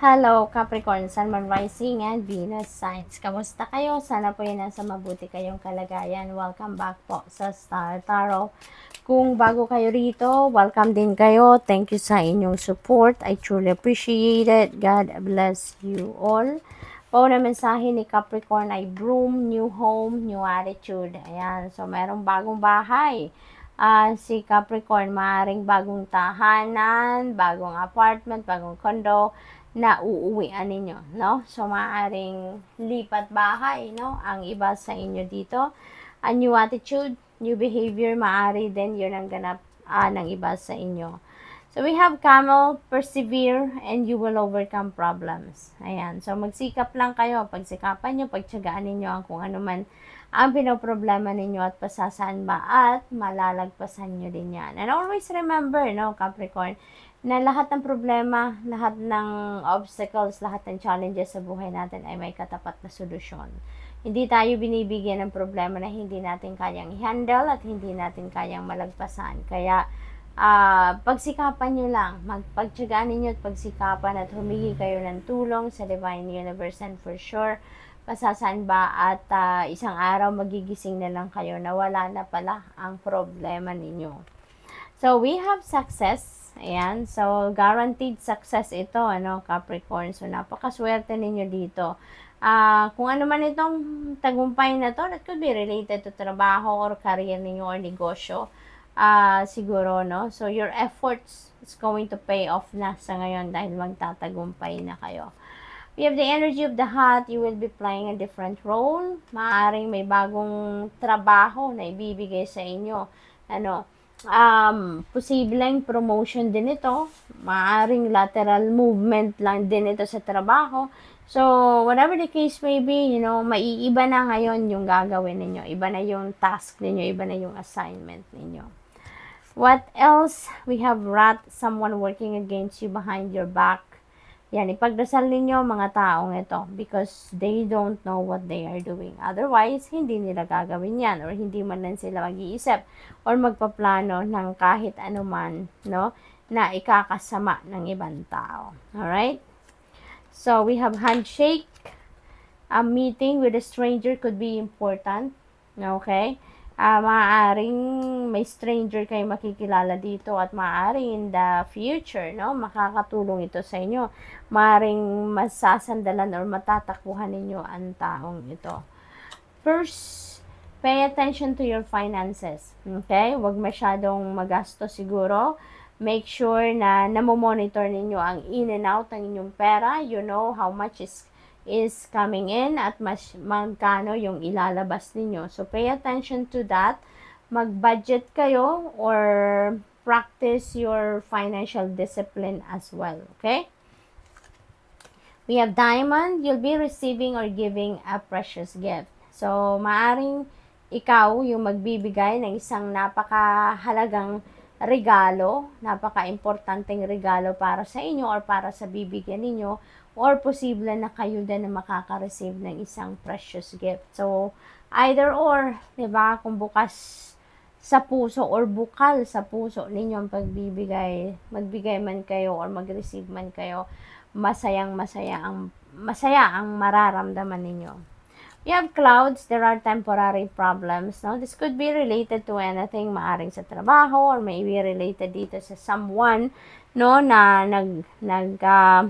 Hello Capricorn, Sun, Moon, Rising, and Venus signs. Kamusta kayo? Sana po yun nasa mabuti kayong kalagayan. Welcome back po sa Star Tarot. Kung bago kayo rito, welcome din kayo. Thank you sa inyong support. I truly appreciate it. God bless you all. Po na mensahe ni Capricorn ay broom, new home, new attitude. Ayan, so merong bagong bahay uh, si Capricorn, maaaring bagong tahanan, bagong apartment, bagong condo, na uuwian ninyo, no? So, maaaring lipat bahay, no? Ang iba sa inyo dito. A new attitude, new behavior, maari din yun ang ganap uh, ng iba sa inyo. So, we have camel, persevere, and you will overcome problems. Ayan. So, magsikap lang kayo. Pagsikapan nyo, pagtsagaan ninyo ang kung ano man ang pinoproblema ninyo at pasasaan ba at malalagpasan nyo din yan. And always remember, no, Capricorn, na lahat ng problema, lahat ng obstacles, lahat ng challenges sa buhay natin ay may katapat na solusyon. Hindi tayo binibigyan ng problema na hindi natin kayang i-handle at hindi natin kayang malagpasan. Kaya, uh, pagsikapan nyo lang, magpagtsagaan ninyo at pagsikapan at humingi kayo ng tulong sa Divine Universe and for sure, pasasan ba at uh, isang araw magigising na lang kayo na wala na pala ang problema ninyo. So, we have success Ayan. So, guaranteed success ito, ano, Capricorn. So, napakaswerte ninyo dito. Uh, kung ano man itong tagumpay na to, that could be related to trabaho or career ninyo or negosyo. Uh, siguro, no? So, your efforts is going to pay off na sa ngayon dahil magtatagumpay na kayo. We have the energy of the heart. You will be playing a different role. Maaring may bagong trabaho na ibibigay sa inyo. Ano? um, posibleng promotion din ito. Maaring lateral movement lang din ito sa trabaho. So, whatever the case may be, you know, maiiba na ngayon yung gagawin ninyo. Iba na yung task ninyo, iba na yung assignment ninyo. What else? We have rat, someone working against you behind your back. Yan, ipagdasal ninyo mga taong ito because they don't know what they are doing. Otherwise, hindi nila gagawin yan or hindi man lang sila mag-iisip or magpaplano ng kahit anuman, no, na ikakasama ng ibang tao. Alright? So, we have handshake. A meeting with a stranger could be important. Okay? uh, maaaring may stranger kayo makikilala dito at maaaring in the future, no, makakatulong ito sa inyo. Maaaring masasandalan or matatakbuhan ninyo ang taong ito. First, pay attention to your finances. Okay? Huwag masyadong magasto siguro. Make sure na namomonitor ninyo ang in and out ng inyong pera. You know how much is is coming in at mas magkano yung ilalabas ninyo. So, pay attention to that. Mag-budget kayo or practice your financial discipline as well. Okay? We have diamond. You'll be receiving or giving a precious gift. So, maaring ikaw yung magbibigay ng isang napakahalagang regalo, napaka-importanteng regalo para sa inyo or para sa bibigyan ninyo or posible na kayo din na makaka-receive ng isang precious gift. So, either or, di ba? Kung bukas sa puso or bukal sa puso ninyo ang pagbibigay, magbigay man kayo or mag-receive man kayo, masayang masaya ang masaya ang mararamdaman ninyo. We have clouds, there are temporary problems. No? This could be related to anything, maaring sa trabaho or maybe related dito sa someone no na nag nag uh,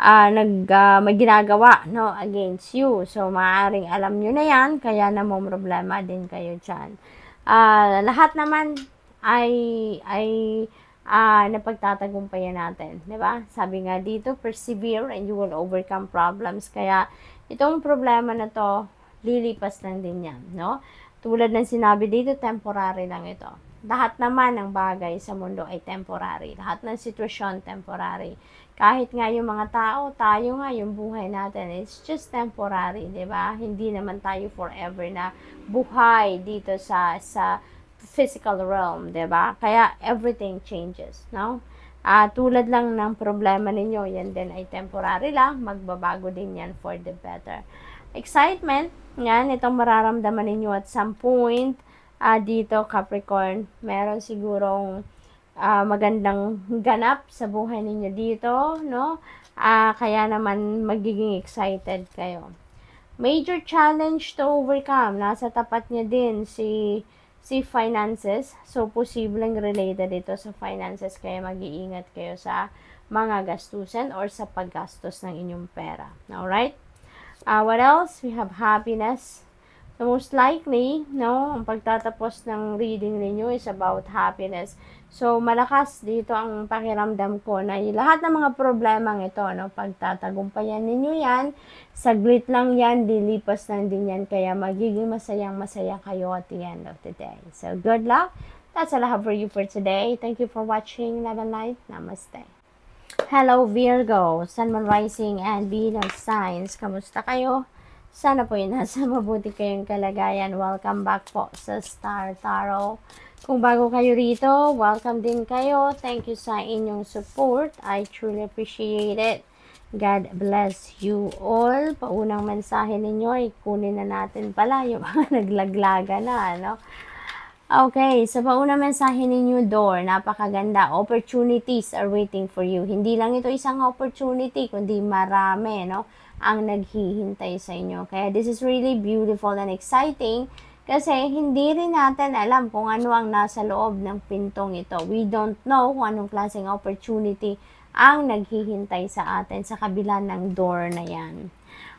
uh, nag uh, may ginagawa no against you. So maaring alam niyo na 'yan kaya na problema din kayo diyan. Uh, ah, lahat naman ay ay uh, napagtatagumpayan natin, 'di ba? Sabi nga dito, persevere and you will overcome problems. Kaya itong problema na 'to, lilipas lang din 'yan, no? Tulad ng sinabi dito, temporary lang ito. Lahat naman ng bagay sa mundo ay temporary. Lahat ng sitwasyon, temporary kahit nga yung mga tao, tayo nga yung buhay natin, it's just temporary, 'di ba? Hindi naman tayo forever na buhay dito sa sa physical realm, 'di ba? Kaya everything changes, no? Uh, tulad lang ng problema ninyo, yan din ay temporary lang, magbabago din yan for the better. Excitement, yan, itong mararamdaman ninyo at some point, uh, dito Capricorn, meron sigurong uh, magandang ganap sa buhay ninyo dito, no? Uh, kaya naman magiging excited kayo. Major challenge to overcome. Nasa tapat niya din si si finances. So, posibleng related ito sa finances kaya mag-iingat kayo sa mga gastusan or sa paggastos ng inyong pera. Alright? Uh, what else? We have happiness So, most likely, no, ang pagtatapos ng reading ninyo is about happiness. So, malakas dito ang pakiramdam ko na lahat ng mga problema ito, no, pagtatagumpayan ninyo yan, saglit lang yan, dilipas lang din yan, kaya magiging masayang masaya kayo at the end of the day. So, good luck. That's all I have for you for today. Thank you for watching. Love and light. Namaste. Hello Virgo, Sun, Moon, Rising, and Venus signs. Kamusta kayo? Sana po yun nasa mabuti kayong kalagayan. Welcome back po sa Star Tarot. Kung bago kayo rito, welcome din kayo. Thank you sa inyong support. I truly appreciate it. God bless you all. Paunang mensahe ninyo, ay kunin na natin pala yung mga naglaglaga na, ano? Okay, sa so paunang mensahe ninyo, Door, napakaganda. Opportunities are waiting for you. Hindi lang ito isang opportunity, kundi marami, no? ang naghihintay sa inyo. Kaya this is really beautiful and exciting kasi hindi rin natin alam kung ano ang nasa loob ng pintong ito. We don't know kung anong klaseng opportunity ang naghihintay sa atin sa kabila ng door na yan.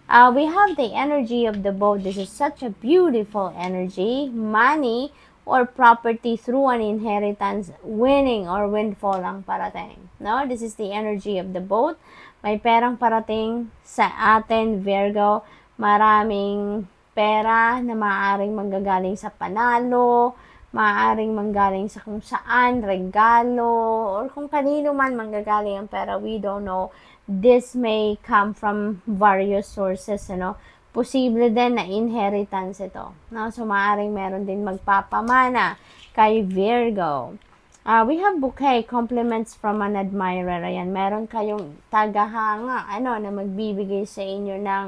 Uh, we have the energy of the boat. This is such a beautiful energy. Money or property through an inheritance, winning or windfall ang parating. No? This is the energy of the boat. May perang parating sa atin, Virgo. Maraming pera na maaaring manggagaling sa panalo, maaaring manggaling sa kung saan, regalo, or kung kanino man manggagaling ang pera, we don't know. This may come from various sources, ano? Posible din na inheritance ito. No? So, maaaring meron din magpapamana kay Virgo. Uh, we have bouquet compliments from an admirer. Ayan, meron kayong tagahanga, ano, na magbibigay sa inyo ng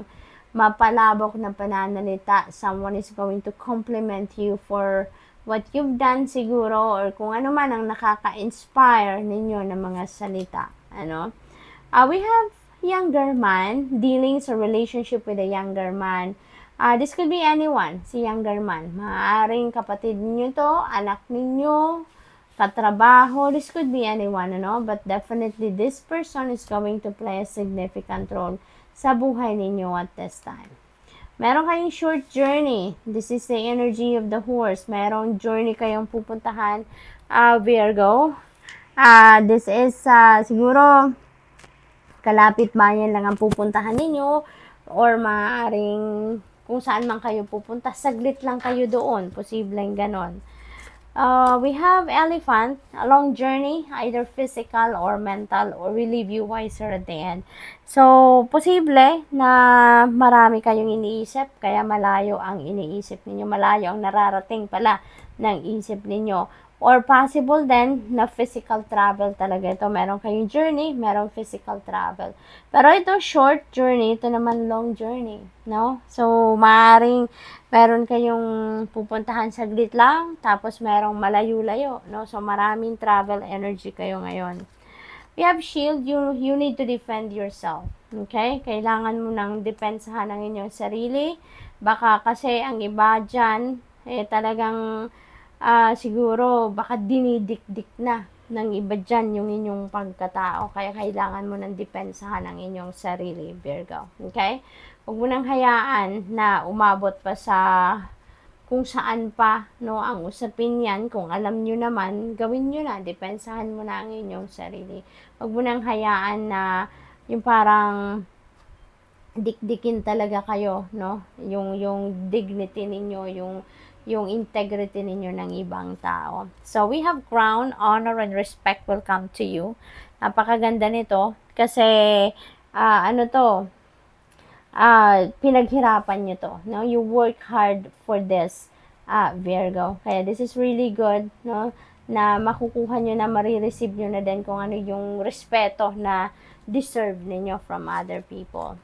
mapalabok na pananalita. Someone is going to compliment you for what you've done siguro or kung ano man ang nakaka-inspire ninyo ng mga salita. Ano? Uh, we have younger man, dealings or relationship with a younger man. Uh, this could be anyone, si younger man. Maaring kapatid ninyo to, anak ninyo, katrabaho. This could be anyone, ano? But definitely, this person is going to play a significant role sa buhay ninyo at this time. Meron kayong short journey. This is the energy of the horse. Merong journey kayong pupuntahan, uh, Virgo. Uh, this is uh, siguro kalapit bayan lang ang pupuntahan ninyo or maaring kung saan man kayo pupunta, saglit lang kayo doon. Posibleng ganon. Uh, we have elephant, a long journey, either physical or mental, or will leave you wiser at the end. So, posible na marami kayong iniisip, kaya malayo ang iniisip ninyo, malayo ang nararating pala ng isip ninyo Or possible then na physical travel talaga ito. Meron kayong journey, meron physical travel. Pero ito short journey, ito naman long journey, no? So, maaring meron kayong pupuntahan saglit lang, tapos merong malayo-layo, no? So, maraming travel energy kayo ngayon. We have shield, you, you need to defend yourself. Okay? Kailangan mo nang depensahan ang inyong sarili. Baka kasi ang iba diyan eh talagang uh, siguro baka dinidikdik na ng iba dyan yung inyong pagkatao. Kaya kailangan mo ng depensahan ang inyong sarili, Virgo. Okay? Huwag mo nang hayaan na umabot pa sa kung saan pa no ang usapin yan kung alam niyo naman gawin niyo na depensahan mo na ang inyong sarili Huwag mo nang hayaan na yung parang dikdikin talaga kayo no yung yung dignity ninyo yung yung integrity ninyo ng ibang tao. So, we have crown, honor, and respect will come to you. Napakaganda nito kasi uh, ano to, uh, pinaghirapan nyo to. No? You work hard for this, uh, Virgo. Kaya this is really good no? na makukuha nyo na, marireceive nyo na din kung ano yung respeto na deserve ninyo from other people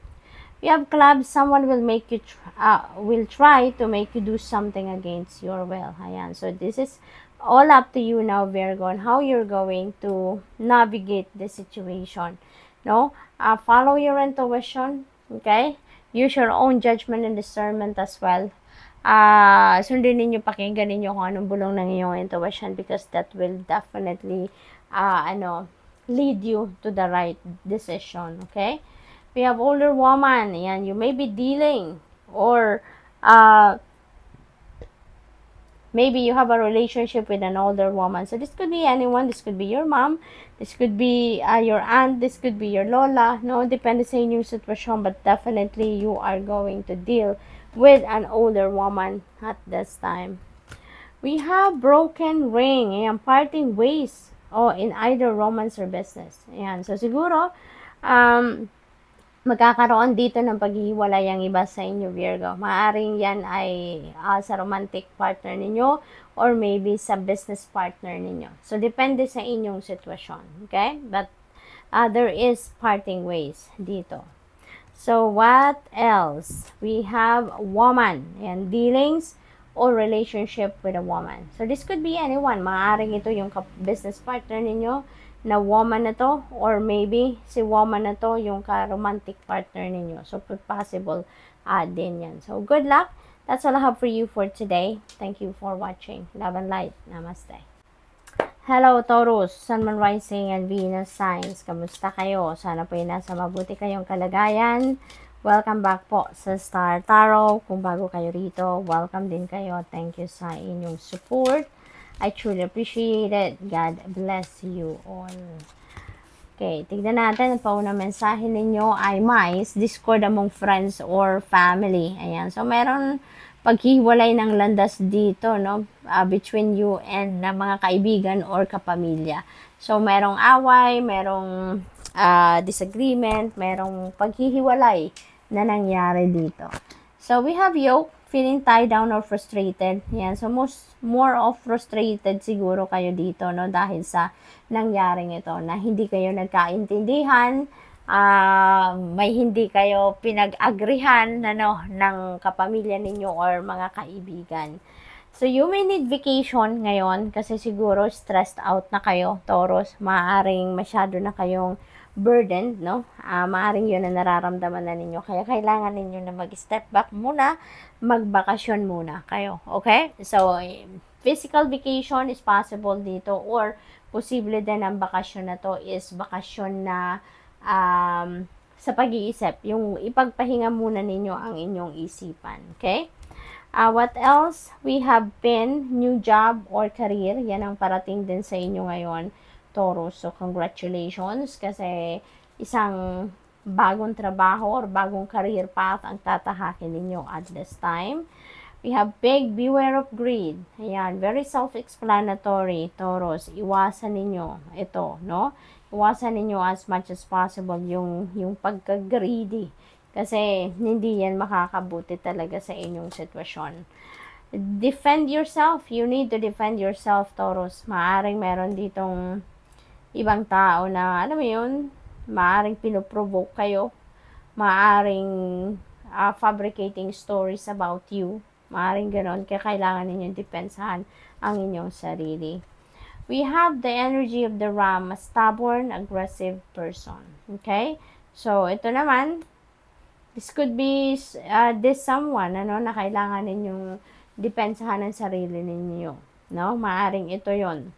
you have clubs, someone will make you, tr uh, will try to make you do something against your will. Ayan. So, this is all up to you now, Virgo, on how you're going to navigate the situation. No? Uh, follow your intuition. Okay? Use your own judgment and discernment as well. Uh, sundin ninyo, pakinggan ninyo kung anong bulong ng iyong intuition because that will definitely, uh, ano, lead you to the right decision. Okay? you have older woman and you may be dealing or uh, maybe you have a relationship with an older woman so this could be anyone this could be your mom this could be uh, your aunt this could be your lola no depende on your situation, but definitely you are going to deal with an older woman at this time we have broken ring and parting ways or oh, in either romance or business And so siguro um, magkakaroon dito ng paghihiwalay ang iba sa inyo, Virgo. Maaring yan ay uh, sa romantic partner ninyo or maybe sa business partner ninyo. So, depende sa inyong sitwasyon. Okay? But, uh, there is parting ways dito. So, what else? We have woman. and dealings or relationship with a woman. So, this could be anyone. Maaring ito yung business partner ninyo, na woman na to or maybe si woman na to yung ka-romantic partner ninyo. So, possible uh, din yan. So, good luck. That's all I have for you for today. Thank you for watching. Love and light. Namaste. Hello, Taurus, Sun, Moon, Rising, and Venus Signs. Kamusta kayo? Sana po yung nasa mabuti kayong kalagayan. Welcome back po sa Star Tarot. Kung bago kayo rito, welcome din kayo. Thank you sa inyong support. I truly appreciate it. God bless you all. Okay, tignan natin ang paunang mensahe ninyo ay mice, discord among friends or family. Ayan, so meron paghiwalay ng landas dito, no? Uh, between you and na mga kaibigan or kapamilya. So, merong away, merong uh, disagreement, merong paghihiwalay na nangyari dito. So, we have yoke feeling tied down or frustrated. Yan. So, most, more of frustrated siguro kayo dito, no? Dahil sa nangyaring ito na hindi kayo nagkaintindihan, uh, may hindi kayo pinag-agrihan, ano, ng kapamilya ninyo or mga kaibigan. So, you may need vacation ngayon kasi siguro stressed out na kayo, Taurus. Maaring masyado na kayong burdened, no? Uh, maaring yun na nararamdaman na ninyo. Kaya kailangan ninyo na mag-step back muna, magbakasyon muna kayo. Okay? So, eh, physical vacation is possible dito or posible din ang bakasyon na to is bakasyon na um, sa pag-iisip. Yung ipagpahinga muna ninyo ang inyong isipan. Okay? Uh, what else? We have been new job or career. Yan ang parating din sa inyo ngayon Taurus. So, congratulations kasi isang bagong trabaho or bagong career path ang tatahakin ninyo at this time. We have big, beware of greed. Ayan, very self-explanatory, Taurus. Iwasan ninyo ito, no? Iwasan ninyo as much as possible yung, yung pagka-greedy. Kasi hindi yan makakabuti talaga sa inyong sitwasyon. Defend yourself. You need to defend yourself, Taurus. Maaring meron ditong ibang tao na, alam mo yun, maaring pinoprovoke kayo, maaring uh, fabricating stories about you, maaring ganon, kaya kailangan ninyong depensahan ang inyong sarili. We have the energy of the ram, a stubborn, aggressive person. Okay? So, ito naman, this could be uh, this someone, ano, na kailangan ninyong depensahan ang sarili ninyo. No? Maaring ito yon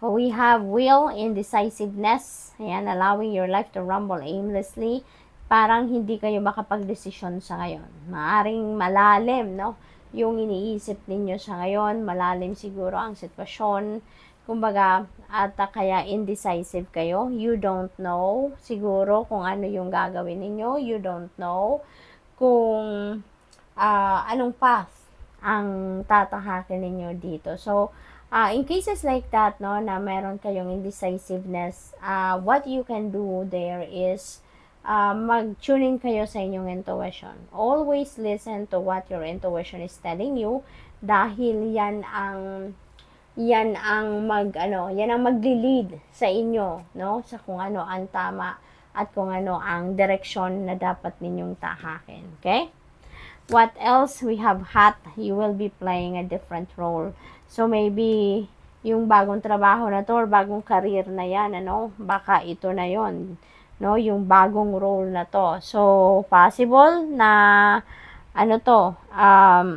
We have will, and decisiveness. Ayan, allowing your life to rumble aimlessly. Parang hindi kayo makapag-desisyon sa ngayon. Maaring malalim, no? Yung iniisip ninyo sa ngayon, malalim siguro ang sitwasyon. Kumbaga, at kaya indecisive kayo. You don't know siguro kung ano yung gagawin ninyo. You don't know kung uh, anong path ang tatahakin ninyo dito. So, uh, in cases like that, no, na meron kayong indecisiveness, uh, what you can do there is uh, ah, mag-tune in kayo sa inyong intuition. Always listen to what your intuition is telling you dahil yan ang yan ang mag ano, yan ang magli-lead sa inyo, no, sa kung ano ang tama at kung ano ang direksyon na dapat ninyong tahakin. Okay? what else we have hat, you will be playing a different role. So, maybe, yung bagong trabaho na to or bagong career na yan, ano, baka ito na yon no, yung bagong role na to. So, possible na, ano to, um,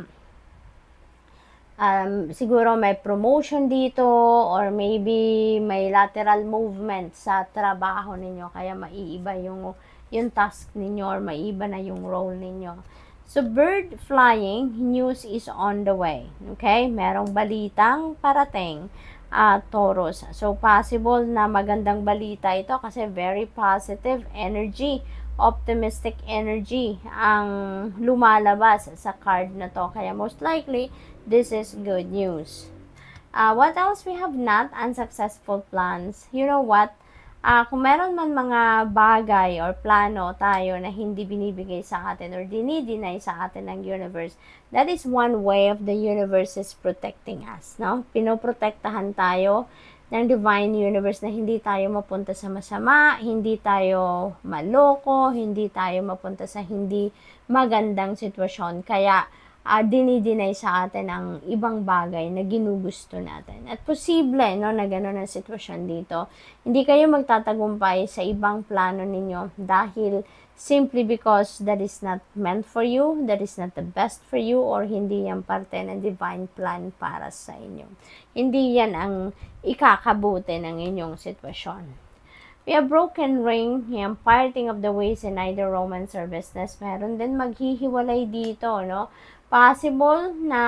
um, siguro may promotion dito or maybe may lateral movement sa trabaho ninyo kaya maiiba yung yung task ninyo or maiba na yung role ninyo. So, bird flying news is on the way. Okay? Merong balitang parating uh, Taurus. So, possible na magandang balita ito kasi very positive energy, optimistic energy ang lumalabas sa card na to. Kaya most likely, this is good news. Uh, what else we have not unsuccessful plans? You know what? uh, kung meron man mga bagay or plano tayo na hindi binibigay sa atin or dinideny sa atin ng universe, that is one way of the universe is protecting us, no? Pinoprotektahan tayo ng divine universe na hindi tayo mapunta sa masama, hindi tayo maloko, hindi tayo mapunta sa hindi magandang sitwasyon. Kaya, uh, dinideny sa atin ang ibang bagay na ginugusto natin. At posible no, na gano'n ang sitwasyon dito. Hindi kayo magtatagumpay sa ibang plano ninyo dahil simply because that is not meant for you, that is not the best for you, or hindi yan parte ng divine plan para sa inyo. Hindi yan ang ikakabuti ng inyong sitwasyon. We have broken ring, yung parting of the ways in either romance or business. Meron din maghihiwalay dito, no? possible na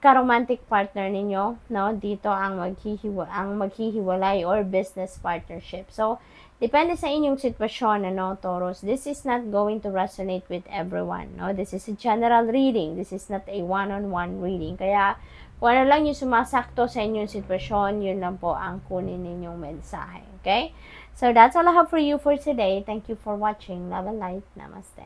ka-romantic partner ninyo, no? Dito ang maghihiwa ang maghihiwalay or business partnership. So, depende sa inyong sitwasyon, ano, Taurus. This is not going to resonate with everyone, no? This is a general reading. This is not a one-on-one -on -one reading. Kaya, kung ano lang yung sumasakto sa inyong sitwasyon, yun lang po ang kunin ninyong mensahe, okay? So, that's all I have for you for today. Thank you for watching. Love and light. Namaste.